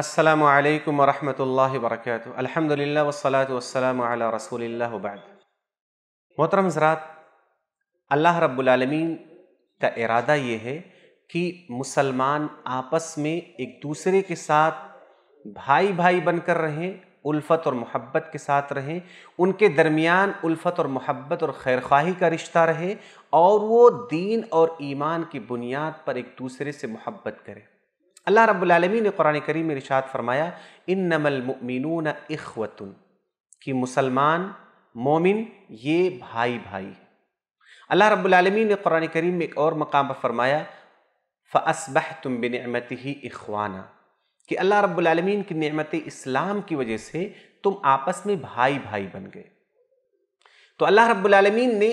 अस्सलाम वालेकुम वरहमतुल्लाहि वबरकातुहू अल्हम्दुलिल्लाह वस्सलातु वस्सलाम अला रसूलिल्लाह वबद मोहतरम हजरात अल्लाह रब्बुल आलमीन का इरादा ये है कि मुसलमान आपस में एक दूसरे के साथ भाई भाई बनकर रहें उल्फत और मोहब्बत के साथ रहें उनके दरमियान उल्फत और मोहब्बत और खैर का रिश्ता रहे और वो दीन और ईमान की बुनियाद पर एक दूसरे से मोहब्बत करें अल्लाह रब्लमी ने कुरान करीम में इरशाद फरमाया इन नमलमिन इखवतन कि मुसलमान मोमिन ये भाई भाई अल्लाह रब्लमी ने कुरान करीम में एक और मकाम पर फरमाया फ़सबह तुम बनमत ही इखवाना कि अल्लाह रब्लमीन की नमत इस्लाम की वजह से तुम आपस में भाई भाई बन गए तो अल्लाह रब्लमीन ने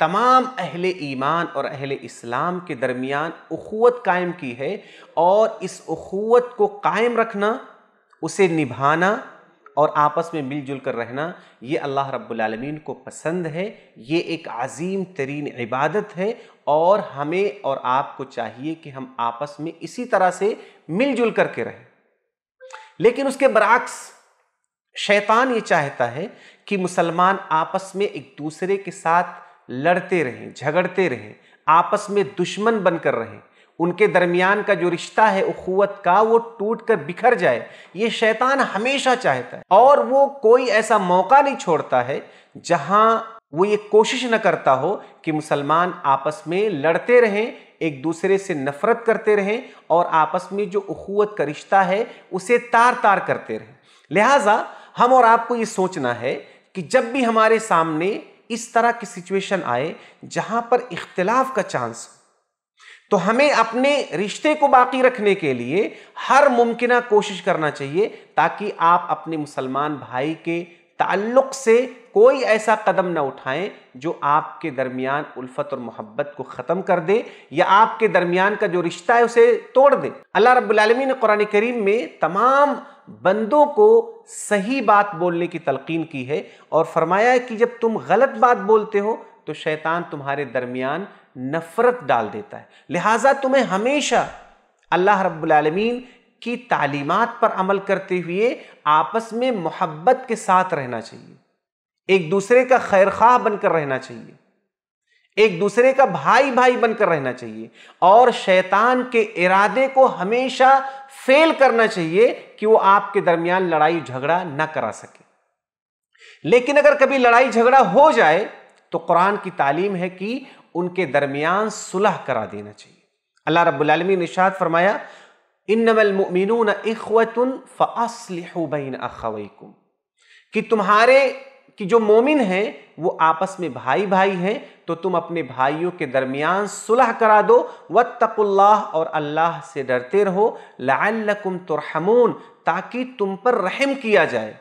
तमाम अहले ईमान और अहले इस्लाम के दरमियान अखुत कायम की है और इस अखुत को कायम रखना उसे निभाना और आपस में मिलजुल कर रहना ये अल्लाह रब्बुल को पसंद है ये एक अजीम तरीन इबादत है और हमें और आपको चाहिए कि हम आपस में इसी तरह से मिलजुल करके रहें लेकिन उसके बरक्स शैतान ये चाहता है कि मुसलमान आपस में एक दूसरे के साथ लड़ते रहें झगड़ते रहें आपस में दुश्मन बनकर रहें उनके दरमियान का जो रिश्ता है उखुवत का वो टूट कर बिखर जाए ये शैतान हमेशा चाहता है और वो कोई ऐसा मौका नहीं छोड़ता है जहाँ वो ये कोशिश न करता हो कि मुसलमान आपस में लड़ते रहें एक दूसरे से नफरत करते रहें और आपस में जो उखुवत का रिश्ता है उसे तार तार करते रहें लिहाजा हम और आपको ये सोचना है कि जब भी हमारे सामने इस तरह की सिचुएशन आए जहां पर इख्तलाफ का चांस हो तो हमें अपने रिश्ते को बाकी रखने के लिए हर मुमकिन कोशिश करना चाहिए ताकि आप अपने मुसलमान भाई के ताल्लुक़ से कोई ऐसा कदम ना उठाएं जो आपके दरमियान उल्फत और मोहब्बत को ख़त्म कर दे या आपके दरमियान का जो रिश्ता है उसे तोड़ दे अल्लाह रब्लम ने कुरान करीम में तमाम बंदों को सही बात बोलने की तलकीन की है और फरमाया है कि जब तुम गलत बात बोलते हो तो शैतान तुम्हारे दरमियान नफ़रत डाल देता है लिहाजा तुम्हें हमेशा अल्लाह रब्लम की तालीमत पर अमल करते हुए आपस में मोहब्बत के साथ रहना चाहिए एक दूसरे का खैर खा बनकर रहना चाहिए एक दूसरे का भाई भाई बनकर रहना चाहिए और शैतान के इरादे को हमेशा फेल करना चाहिए कि वो आपके दरमियान लड़ाई झगड़ा ना करा सके लेकिन अगर कभी लड़ाई झगड़ा हो जाए तो कुरान की तालीम है कि उनके दरमियान सुलह करा देना चाहिए अल्लाह रबुलमी रबालमी निशात फरमाया इनमीन इखवतुन फ़ासलिहबैन अखवैकुम कि तुम्हारे कि जो मोमिन हैं वो आपस में भाई भाई हैं तो तुम अपने भाइयों के दरमियान सुलह करा दो वत्तकुल्लाह और अल्लाह से डरते रहो लकुम तुरहमून ताकि तुम पर रहम किया जाए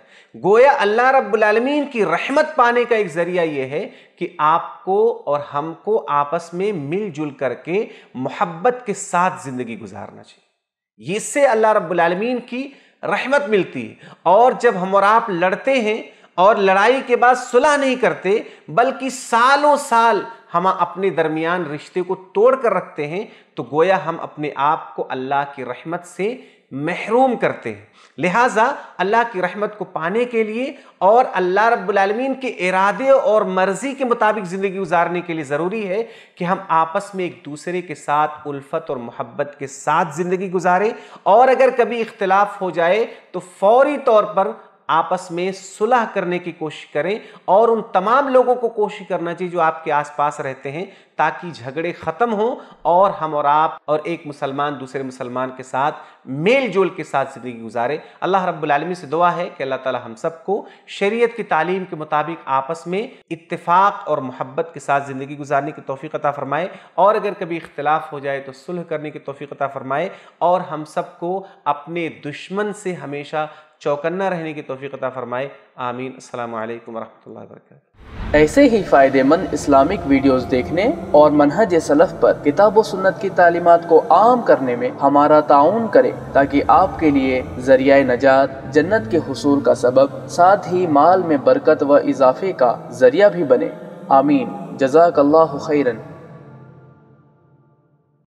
गोया अल्लाह रब्लमीन की रहमत पाने का एक ज़रिया ये है कि आपको और हमको आपस में मिलजुल करके मोहब्बत के साथ ज़िंदगी गुजारना चाहिए इससे अल्लाह रब्बुलमीन की रहमत मिलती है और जब हम और आप लड़ते हैं और लड़ाई के बाद सुलह नहीं करते बल्कि सालों साल हम अपने दरमियान रिश्ते को तोड़ कर रखते हैं तो गोया हम अपने आप को अल्लाह की रहमत से महरूम करते हैं लिहाजा अल्लाह की रहमत को पाने के लिए और अल्लाह रब्लमीन के इरादे और मर्ज़ी के मुताबिक ज़िंदगी गुजारने के लिए ज़रूरी है कि हम आपस में एक दूसरे के साथ उल्फत और मोहब्बत के साथ ज़िंदगी गुजारें और अगर कभी इख्तलाफ हो जाए तो फौरी तौर पर आपस में सुलह करने की कोशिश करें और उन तमाम लोगों को कोशिश करना चाहिए जो आपके आसपास रहते हैं ताकि झगड़े ख़त्म हों और हम और आप और एक मुसलमान दूसरे मुसलमान के साथ मेल जोल के साथ ज़िंदगी गुजारें अल्लाह रब्बुल से दुआ है कि अल्लाह ताला हम सबको शरीयत की तालीम के मुताबिक आपस में इतफाक़ और मोहब्बत के साथ ज़िंदगी गुजारने की तोफ़ी अता फ़रमाए और अगर कभी इख्तलाफ हो जाए तो सुलह करने की तोफ़ी अता फ़रमाए और हम सबको अपने दुश्मन से हमेशा चौकन्ना रहने की तोफ़ीकता फ़रमाए आमीन अल्लाम वरहमल वर्क ऐसे ही फ़ायदेमंद इस्लामिक वीडियोस देखने और मनहज सलफ़ पर किताब व सुन्नत की तालीमत को आम करने में हमारा ताउन करें ताकि आपके लिए जरिया नजात जन्नत के हसूल का सबब साथ ही माल में बरकत व इजाफे का जरिया भी बने आमीन जजाक खैरन